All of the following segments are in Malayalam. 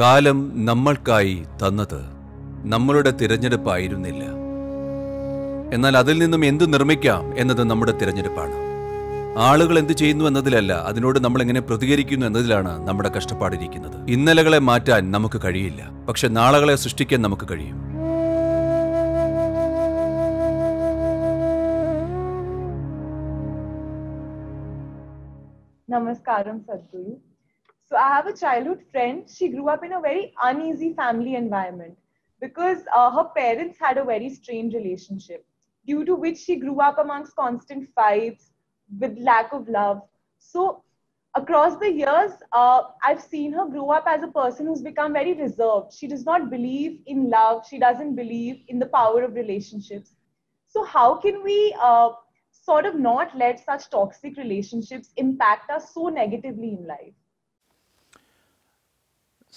കാലം നമ്മൾക്കായി തന്നത് നമ്മളുടെ തിരഞ്ഞെടുപ്പായിരുന്നില്ല എന്നാൽ അതിൽ നിന്നും എന്ത് നിർമ്മിക്കാം എന്നത് നമ്മുടെ തിരഞ്ഞെടുപ്പാണ് ആളുകൾ എന്ത് ചെയ്യുന്നു എന്നതിലല്ല അതിനോട് നമ്മൾ എങ്ങനെ പ്രതികരിക്കുന്നു എന്നതിലാണ് നമ്മുടെ കഷ്ടപ്പാടിരിക്കുന്നത് ഇന്നലകളെ മാറ്റാൻ നമുക്ക് കഴിയില്ല പക്ഷെ നാളകളെ സൃഷ്ടിക്കാൻ നമുക്ക് കഴിയും നമസ്കാരം Sadhguru So I have a childhood friend. She grew up in a very uneasy family environment because uh, her parents had a very strained relationship, due to which she grew up amongst constant fights with lack of love. So across the years, uh, I've seen her grow up as a person who's become very reserved. She does not believe in love. She doesn't believe in the power of relationships. So how can we uh, sort of not let such toxic relationships impact us so negatively in life?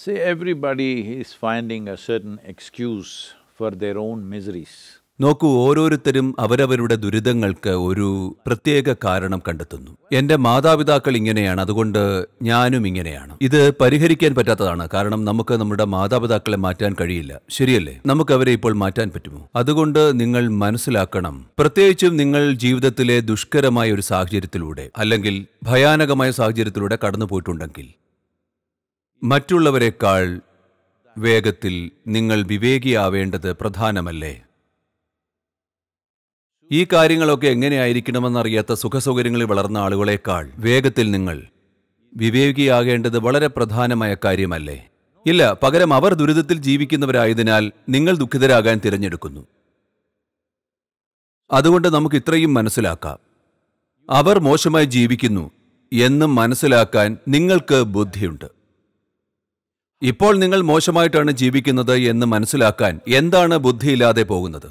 See, everybody is finding a certain excuse for their own miseries. നോക്കൂ ഓരോരുത്തരും അവരവരുടെ ദുരിതങ്ങൾക്ക് ഒരു പ്രത്യേക കാരണം കണ്ടെത്തുന്നു എന്റെ മാതാപിതാക്കൾ ഇങ്ങനെയാണ് അതുകൊണ്ട് ഞാനും ഇങ്ങനെയാണ് ഇത് പരിഹരിക്കാൻ പറ്റാത്തതാണ് കാരണം നമുക്ക് നമ്മുടെ മാതാപിതാക്കളെ മാറ്റാൻ കഴിയില്ല ശരിയല്ലേ നമുക്ക് അവരെ ഇപ്പോൾ മാറ്റാൻ പറ്റുമോ അതുകൊണ്ട് നിങ്ങൾ മനസ്സിലാക്കണം പ്രത്യേകിച്ചും നിങ്ങൾ ജീവിതത്തിലെ ദുഷ്കരമായ ഒരു സാഹചര്യത്തിലൂടെ അല്ലെങ്കിൽ ഭയാനകമായ സാഹചര്യത്തിലൂടെ കടന്നു മറ്റുള്ളവരെക്കാൾ വേഗത്തിൽ നിങ്ങൾ വിവേകിയാവേണ്ടത് പ്രധാനമല്ലേ ഈ കാര്യങ്ങളൊക്കെ എങ്ങനെയായിരിക്കണമെന്നറിയാത്ത സുഖസൗകര്യങ്ങളിൽ വളർന്ന ആളുകളെക്കാൾ വേഗത്തിൽ നിങ്ങൾ വിവേകിയാകേണ്ടത് വളരെ പ്രധാനമായ കാര്യമല്ലേ ഇല്ല പകരം അവർ ദുരിതത്തിൽ ജീവിക്കുന്നവരായതിനാൽ നിങ്ങൾ ദുഃഖിതരാകാൻ തിരഞ്ഞെടുക്കുന്നു അതുകൊണ്ട് നമുക്ക് ഇത്രയും മനസ്സിലാക്കാം അവർ മോശമായി ജീവിക്കുന്നു എന്നും മനസ്സിലാക്കാൻ നിങ്ങൾക്ക് ബുദ്ധിയുണ്ട് ഇപ്പോൾ നിങ്ങൾ മോശമായിട്ടാണ് ജീവിക്കുന്നത് എന്ന് മനസ്സിലാക്കാൻ എന്താണ് ബുദ്ധിയില്ലാതെ പോകുന്നത്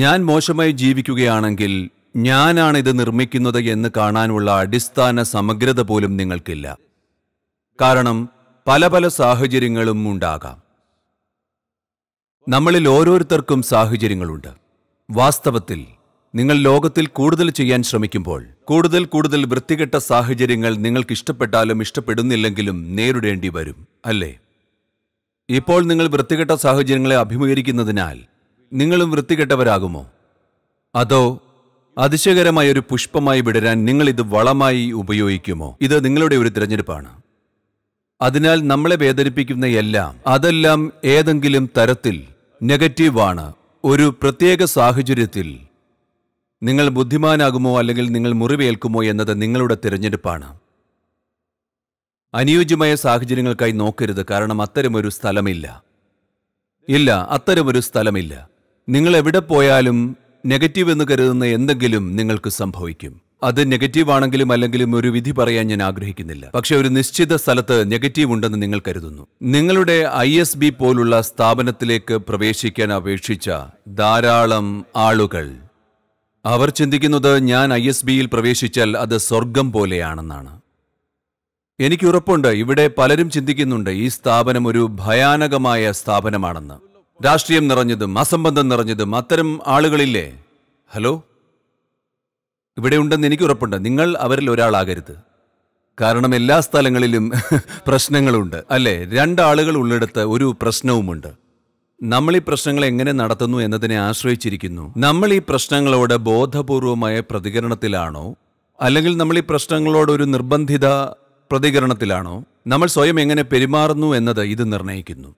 ഞാൻ മോശമായി ജീവിക്കുകയാണെങ്കിൽ ഞാനാണ് ഇത് നിർമ്മിക്കുന്നത് എന്ന് കാണാനുള്ള അടിസ്ഥാന സമഗ്രത പോലും നിങ്ങൾക്കില്ല കാരണം പല പല സാഹചര്യങ്ങളും ഉണ്ടാകാം നമ്മളിൽ ഓരോരുത്തർക്കും സാഹചര്യങ്ങളുണ്ട് വാസ്തവത്തിൽ നിങ്ങൾ ലോകത്തിൽ കൂടുതൽ ചെയ്യാൻ ശ്രമിക്കുമ്പോൾ കൂടുതൽ കൂടുതൽ വൃത്തികെട്ട സാഹചര്യങ്ങൾ നിങ്ങൾക്ക് ഇഷ്ടപ്പെട്ടാലും ഇഷ്ടപ്പെടുന്നില്ലെങ്കിലും നേരിടേണ്ടി വരും അല്ലേ ഇപ്പോൾ നിങ്ങൾ വൃത്തികെട്ട സാഹചര്യങ്ങളെ അഭിമുഖീകരിക്കുന്നതിനാൽ നിങ്ങളും വൃത്തികെട്ടവരാകുമോ അതോ അതിശയകരമായ ഒരു പുഷ്പമായി വിടരാൻ നിങ്ങൾ ഇത് വളമായി ഉപയോഗിക്കുമോ ഇത് നിങ്ങളുടെ ഒരു തിരഞ്ഞെടുപ്പാണ് അതിനാൽ നമ്മളെ വേദനിപ്പിക്കുന്ന എല്ലാം അതെല്ലാം ഏതെങ്കിലും തരത്തിൽ നെഗറ്റീവാണ് ഒരു പ്രത്യേക സാഹചര്യത്തിൽ നിങ്ങൾ ബുദ്ധിമാനാകുമോ അല്ലെങ്കിൽ നിങ്ങൾ മുറിവേൽക്കുമോ എന്നത് നിങ്ങളുടെ തിരഞ്ഞെടുപ്പാണ് അനുയോജ്യമായ സാഹചര്യങ്ങൾക്കായി നോക്കരുത് കാരണം അത്തരമൊരു സ്ഥലമില്ല ഇല്ല അത്തരമൊരു സ്ഥലമില്ല നിങ്ങൾ എവിടെ പോയാലും നെഗറ്റീവ് എന്ന് കരുതുന്ന എന്തെങ്കിലും നിങ്ങൾക്ക് സംഭവിക്കും അത് നെഗറ്റീവ് ആണെങ്കിലും അല്ലെങ്കിലും ഒരു വിധി പറയാൻ ഞാൻ ആഗ്രഹിക്കുന്നില്ല പക്ഷെ ഒരു നിശ്ചിത സ്ഥലത്ത് നെഗറ്റീവ് ഉണ്ടെന്ന് നിങ്ങൾ കരുതുന്നു നിങ്ങളുടെ ഐ എസ് ബി പോലുള്ള സ്ഥാപനത്തിലേക്ക് പ്രവേശിക്കാൻ അപേക്ഷിച്ച ധാരാളം ആളുകൾ അവർ ചിന്തിക്കുന്നത് ഞാൻ ഐ എസ് ബിയിൽ പ്രവേശിച്ചാൽ അത് സ്വർഗം പോലെയാണെന്നാണ് എനിക്ക് ഉറപ്പുണ്ട് ഇവിടെ പലരും ചിന്തിക്കുന്നുണ്ട് ഈ സ്ഥാപനം ഒരു ഭയാനകമായ സ്ഥാപനമാണെന്ന് രാഷ്ട്രീയം നിറഞ്ഞതും അസംബന്ധം നിറഞ്ഞതും അത്തരം ആളുകളില്ലേ ഹലോ ഇവിടെ ഉണ്ടെന്ന് എനിക്ക് ഉറപ്പുണ്ട് നിങ്ങൾ അവരിൽ ഒരാളാകരുത് കാരണം എല്ലാ സ്ഥലങ്ങളിലും പ്രശ്നങ്ങളുണ്ട് അല്ലേ രണ്ടാളുകൾ ഉള്ളിടത്ത് ഒരു പ്രശ്നവുമുണ്ട് നമ്മൾ ഈ പ്രശ്നങ്ങൾ എങ്ങനെ നടത്തുന്നു എന്നതിനെ ആശ്രയിച്ചിരിക്കുന്നു നമ്മൾ ഈ പ്രശ്നങ്ങളോട് ബോധപൂർവമായ പ്രതികരണത്തിലാണോ അല്ലെങ്കിൽ നമ്മൾ ഈ പ്രശ്നങ്ങളോട് ഒരു നിർബന്ധിത പ്രതികരണത്തിലാണോ നമ്മൾ സ്വയം എങ്ങനെ പെരുമാറുന്നു എന്നത് ഇത് നിർണ്ണയിക്കുന്നു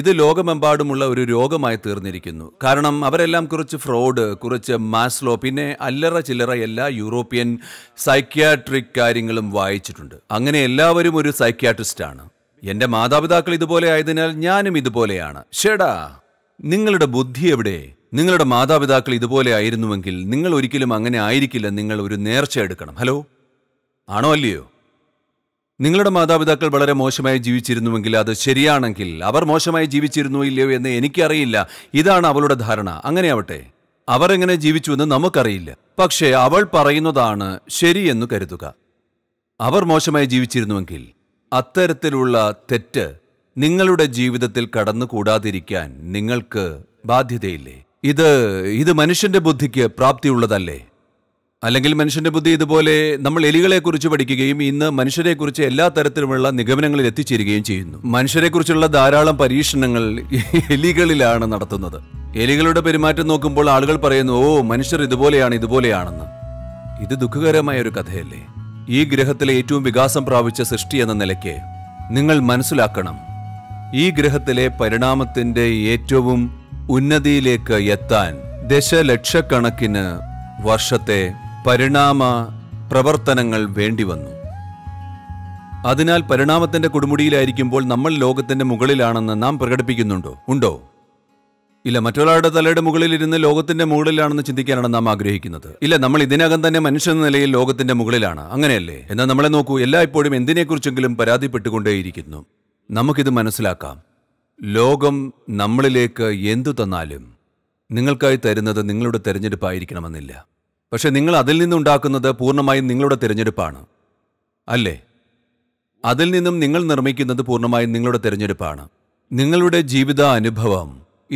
ഇത് ലോകമെമ്പാടുമുള്ള ഒരു രോഗമായി തീർന്നിരിക്കുന്നു കാരണം അവരെല്ലാം കുറച്ച് ഫ്രോഡ് കുറച്ച് മാസ്ലോ പിന്നെ അല്ലറ ചില്ലറ എല്ലാ യൂറോപ്യൻ സൈക്യാട്രിക് കാര്യങ്ങളും വായിച്ചിട്ടുണ്ട് അങ്ങനെ എല്ലാവരും ഒരു സൈക്യാട്രിസ്റ്റാണ് എൻ്റെ മാതാപിതാക്കൾ ഇതുപോലെ ആയതിനാൽ ഞാനും ഇതുപോലെയാണ് ഷേടാ നിങ്ങളുടെ ബുദ്ധി എവിടെ നിങ്ങളുടെ മാതാപിതാക്കൾ ഇതുപോലെ ആയിരുന്നുവെങ്കിൽ നിങ്ങൾ ഒരിക്കലും അങ്ങനെ ആയിരിക്കില്ല നിങ്ങൾ ഒരു നേർച്ച എടുക്കണം ഹലോ ആണോ അല്ലയോ നിങ്ങളുടെ മാതാപിതാക്കൾ വളരെ മോശമായി ജീവിച്ചിരുന്നുവെങ്കിൽ അത് ശരിയാണെങ്കിൽ അവർ മോശമായി ജീവിച്ചിരുന്നു ഇല്ലയോ എന്ന് എനിക്കറിയില്ല ഇതാണ് അവളുടെ ധാരണ അങ്ങനെയാവട്ടെ അവർ എങ്ങനെ ജീവിച്ചുവെന്ന് നമുക്കറിയില്ല പക്ഷേ അവൾ പറയുന്നതാണ് ശരിയെന്ന് കരുതുക അവർ മോശമായി ജീവിച്ചിരുന്നുവെങ്കിൽ അത്തരത്തിലുള്ള തെറ്റ് നിങ്ങളുടെ ജീവിതത്തിൽ കടന്നുകൂടാതിരിക്കാൻ നിങ്ങൾക്ക് ബാധ്യതയില്ലേ ഇത് ഇത് മനുഷ്യന്റെ ബുദ്ധിക്ക് പ്രാപ്തിയുള്ളതല്ലേ അല്ലെങ്കിൽ മനുഷ്യന്റെ ബുദ്ധി ഇതുപോലെ നമ്മൾ എലികളെക്കുറിച്ച് പഠിക്കുകയും ഇന്ന് മനുഷ്യരെക്കുറിച്ച് എല്ലാ തരത്തിലുമുള്ള നിഗമനങ്ങളിൽ എത്തിച്ചേരുകയും ചെയ്യുന്നു മനുഷ്യരെക്കുറിച്ചുള്ള ധാരാളം പരീക്ഷണങ്ങൾ എലികളിലാണ് നടത്തുന്നത് എലികളുടെ പെരുമാറ്റം നോക്കുമ്പോൾ ആളുകൾ പറയുന്നു ഓ മനുഷ്യർ ഇതുപോലെയാണ് ഇതുപോലെയാണെന്ന് ഇത് ദുഃഖകരമായ ഒരു കഥയല്ലേ ഈ ഗ്രഹത്തിലെ ഏറ്റവും വികാസം പ്രാപിച്ച സൃഷ്ടി എന്ന നിലയ്ക്ക് നിങ്ങൾ മനസ്സിലാക്കണം ഈ ഗ്രഹത്തിലെ പരിണാമത്തിന്റെ ഏറ്റവും ഉന്നതിയിലേക്ക് എത്താൻ ദശലക്ഷക്കണക്കിന് വർഷത്തെ പരിണാമ പ്രവർത്തനങ്ങൾ വേണ്ടിവന്നു അതിനാൽ പരിണാമത്തിൻ്റെ കൊടുമുടിയിലായിരിക്കുമ്പോൾ നമ്മൾ ലോകത്തിൻ്റെ മുകളിലാണെന്ന് നാം പ്രകടിപ്പിക്കുന്നുണ്ടോ ഉണ്ടോ ഇല്ല മറ്റൊരാളുടെ തലയുടെ മുകളിൽ ഇരുന്ന് ലോകത്തിന്റെ മുകളിലാണെന്ന് ചിന്തിക്കാനാണ് നാം ആഗ്രഹിക്കുന്നത് ഇല്ല നമ്മൾ ഇതിനകം തന്നെ മനുഷ്യ എന്ന നിലയിൽ ലോകത്തിന്റെ മുകളിലാണ് അങ്ങനെയല്ലേ എന്നാൽ നമ്മളെ നോക്കൂ എല്ലായ്പ്പോഴും എന്തിനെക്കുറിച്ചെങ്കിലും പരാതിപ്പെട്ടുകൊണ്ടേയിരിക്കുന്നു നമുക്കിത് മനസ്സിലാക്കാം ലോകം നമ്മളിലേക്ക് എന്തു തന്നാലും നിങ്ങൾക്കായി തരുന്നത് നിങ്ങളുടെ തെരഞ്ഞെടുപ്പായിരിക്കണമെന്നില്ല പക്ഷെ നിങ്ങൾ അതിൽ നിന്നുണ്ടാക്കുന്നത് പൂർണ്ണമായും നിങ്ങളുടെ തിരഞ്ഞെടുപ്പാണ് അല്ലേ അതിൽ നിന്നും നിങ്ങൾ നിർമ്മിക്കുന്നത് പൂർണ്ണമായും നിങ്ങളുടെ തിരഞ്ഞെടുപ്പാണ് നിങ്ങളുടെ ജീവിത അനുഭവം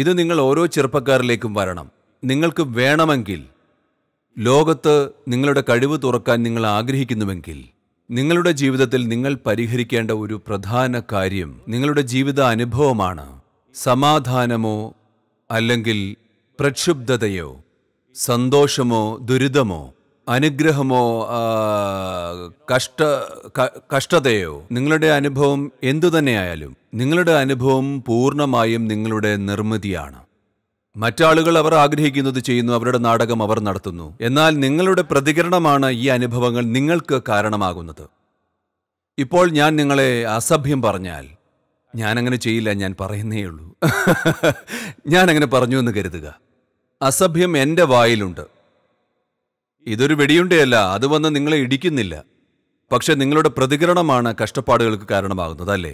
ഇത് നിങ്ങൾ ഓരോ ചെറുപ്പക്കാരിലേക്കും വരണം നിങ്ങൾക്ക് വേണമെങ്കിൽ ലോകത്ത് നിങ്ങളുടെ കഴിവ് തുറക്കാൻ നിങ്ങൾ ആഗ്രഹിക്കുന്നുവെങ്കിൽ നിങ്ങളുടെ ജീവിതത്തിൽ നിങ്ങൾ പരിഹരിക്കേണ്ട ഒരു പ്രധാന കാര്യം നിങ്ങളുടെ ജീവിത അനുഭവമാണ് സമാധാനമോ അല്ലെങ്കിൽ പ്രക്ഷുബ്ധതയോ സന്തോഷമോ ദുരിതമോ അനുഗ്രഹമോ കഷ്ട കഷ്ടതയോ നിങ്ങളുടെ അനുഭവം എന്തു തന്നെയായാലും നിങ്ങളുടെ അനുഭവം പൂർണ്ണമായും നിങ്ങളുടെ നിർമ്മിതിയാണ് മറ്റാളുകൾ അവർ ആഗ്രഹിക്കുന്നത് ചെയ്യുന്നു അവരുടെ നാടകം അവർ നടത്തുന്നു എന്നാൽ നിങ്ങളുടെ പ്രതികരണമാണ് ഈ അനുഭവങ്ങൾ നിങ്ങൾക്ക് കാരണമാകുന്നത് ഇപ്പോൾ ഞാൻ നിങ്ങളെ അസഭ്യം പറഞ്ഞാൽ ഞാനങ്ങനെ ചെയ്യില്ല ഞാൻ പറയുന്നേയുള്ളൂ ഞാനങ്ങനെ പറഞ്ഞു എന്ന് കരുതുക അസഭ്യം എൻ്റെ വായിലുണ്ട് ഇതൊരു വെടിയുണ്ടയല്ല അത് വന്ന് നിങ്ങളെ ഇടിക്കുന്നില്ല പക്ഷെ നിങ്ങളുടെ പ്രതികരണമാണ് കഷ്ടപ്പാടുകൾക്ക് കാരണമാകുന്നത് അല്ലേ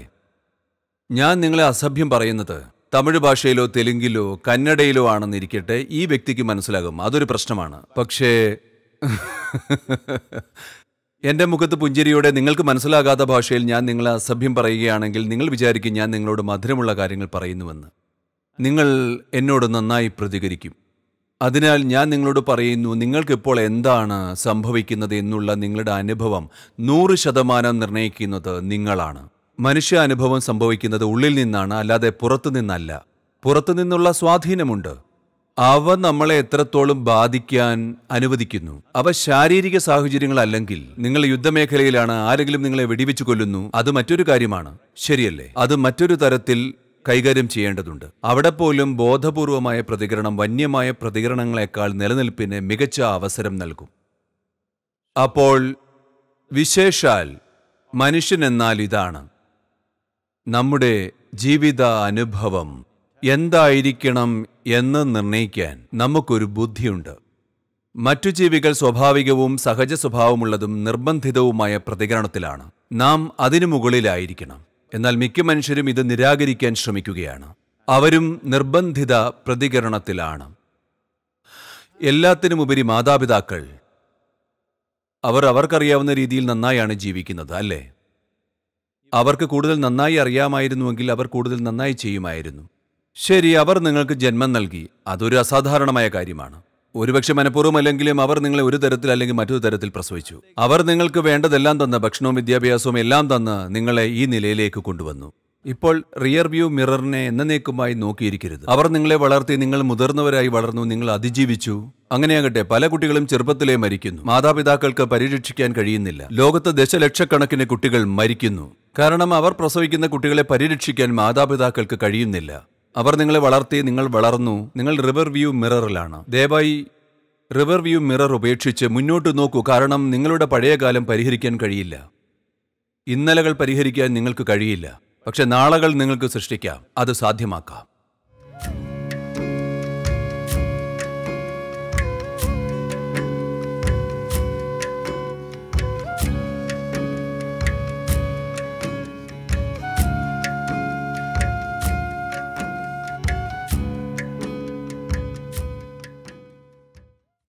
ഞാൻ നിങ്ങളെ അസഭ്യം പറയുന്നത് തമിഴ് ഭാഷയിലോ തെലുങ്കിലോ കന്നഡയിലോ ആണെന്നിരിക്കട്ടെ ഈ വ്യക്തിക്ക് മനസ്സിലാകും അതൊരു പ്രശ്നമാണ് പക്ഷേ എൻ്റെ മുഖത്ത് പുഞ്ചിരിയോടെ നിങ്ങൾക്ക് മനസ്സിലാകാത്ത ഭാഷയിൽ ഞാൻ നിങ്ങളെ അസഭ്യം പറയുകയാണെങ്കിൽ നിങ്ങൾ വിചാരിക്കും ഞാൻ നിങ്ങളോട് മധുരമുള്ള കാര്യങ്ങൾ പറയുന്നുവെന്ന് നിങ്ങൾ എന്നോട് നന്നായി പ്രതികരിക്കും അതിനാൽ ഞാൻ നിങ്ങളോട് പറയുന്നു നിങ്ങൾക്കിപ്പോൾ എന്താണ് സംഭവിക്കുന്നത് എന്നുള്ള നിങ്ങളുടെ അനുഭവം നൂറ് ശതമാനം നിർണ്ണയിക്കുന്നത് നിങ്ങളാണ് മനുഷ്യ അനുഭവം സംഭവിക്കുന്നത് ഉള്ളിൽ നിന്നാണ് അല്ലാതെ പുറത്തു നിന്നല്ല പുറത്തു നിന്നുള്ള സ്വാധീനമുണ്ട് അവ നമ്മളെ എത്രത്തോളം ബാധിക്കാൻ അനുവദിക്കുന്നു അവ ശാരീരിക സാഹചര്യങ്ങളല്ലെങ്കിൽ നിങ്ങൾ യുദ്ധമേഖലയിലാണ് ആരെങ്കിലും നിങ്ങളെ വെടിവെച്ചു കൊല്ലുന്നു അത് മറ്റൊരു കാര്യമാണ് ശരിയല്ലേ അത് മറ്റൊരു തരത്തിൽ കൈകാര്യം ചെയ്യേണ്ടതുണ്ട് അവിടെ പോലും ബോധപൂർവമായ പ്രതികരണം വന്യമായ പ്രതികരണങ്ങളെക്കാൾ നിലനിൽപ്പിന് മികച്ച അവസരം നൽകും അപ്പോൾ വിശേഷാൽ മനുഷ്യൻ എന്നാൽ ഇതാണ് നമ്മുടെ ജീവിത അനുഭവം എന്തായിരിക്കണം എന്ന് നിർണയിക്കാൻ നമുക്കൊരു ബുദ്ധിയുണ്ട് മറ്റു ജീവികൾ സ്വാഭാവികവും സഹജ സ്വഭാവമുള്ളതും നിർബന്ധിതവുമായ പ്രതികരണത്തിലാണ് നാം അതിനു മുകളിലായിരിക്കണം എന്നാൽ മിക്ക മനുഷ്യരും ഇത് നിരാകരിക്കാൻ ശ്രമിക്കുകയാണ് അവരും നിർബന്ധിത പ്രതികരണത്തിലാണ് എല്ലാത്തിനുമുപരി മാതാപിതാക്കൾ അവർ അവർക്കറിയാവുന്ന രീതിയിൽ നന്നായാണ് ജീവിക്കുന്നത് അല്ലേ അവർക്ക് കൂടുതൽ നന്നായി അറിയാമായിരുന്നുവെങ്കിൽ അവർ കൂടുതൽ നന്നായി ചെയ്യുമായിരുന്നു ശരി അവർ നിങ്ങൾക്ക് ജന്മം നൽകി അതൊരു അസാധാരണമായ കാര്യമാണ് ഒരുപക്ഷെ അല്ലെങ്കിലും അവർ നിങ്ങളെ ഒരു തരത്തിൽ അല്ലെങ്കിൽ മറ്റൊരു തരത്തിൽ പ്രസവിച്ചു അവർ നിങ്ങൾക്ക് വേണ്ടതെല്ലാം തന്ന ഭക്ഷണവും വിദ്യാഭ്യാസവും എല്ലാം തന്ന് നിങ്ങളെ ഈ നിലയിലേക്ക് കൊണ്ടുവന്നു ഇപ്പോൾ റിയർ വ്യൂ മിററിനെ എന്നേക്കുമായി നോക്കിയിരിക്കരുത് അവർ നിങ്ങളെ വളർത്തി നിങ്ങൾ മുതിർന്നവരായി വളർന്നു നിങ്ങൾ അതിജീവിച്ചു അങ്ങനെയാകട്ടെ പല കുട്ടികളും ചെറുപ്പത്തിലേ മരിക്കുന്നു മാതാപിതാക്കൾക്ക് പരിരക്ഷിക്കാൻ കഴിയുന്നില്ല ലോകത്ത് ദശലക്ഷക്കണക്കിന് കുട്ടികൾ മരിക്കുന്നു കാരണം അവർ പ്രസവിക്കുന്ന കുട്ടികളെ പരിരക്ഷിക്കാൻ മാതാപിതാക്കൾക്ക് കഴിയുന്നില്ല അവർ നിങ്ങളെ വളർത്തി നിങ്ങൾ വളർന്നു നിങ്ങൾ റിവർ വ്യൂ മിററിലാണ് ദയവായി റിവർ വ്യൂ മിറർ ഉപേക്ഷിച്ച് മുന്നോട്ട് നോക്കൂ കാരണം നിങ്ങളുടെ പഴയകാലം പരിഹരിക്കാൻ കഴിയില്ല ഇന്നലകൾ പരിഹരിക്കാൻ നിങ്ങൾക്ക് കഴിയില്ല പക്ഷെ നാളകൾ നിങ്ങൾക്ക് സൃഷ്ടിക്കാം അത് സാധ്യമാക്കാം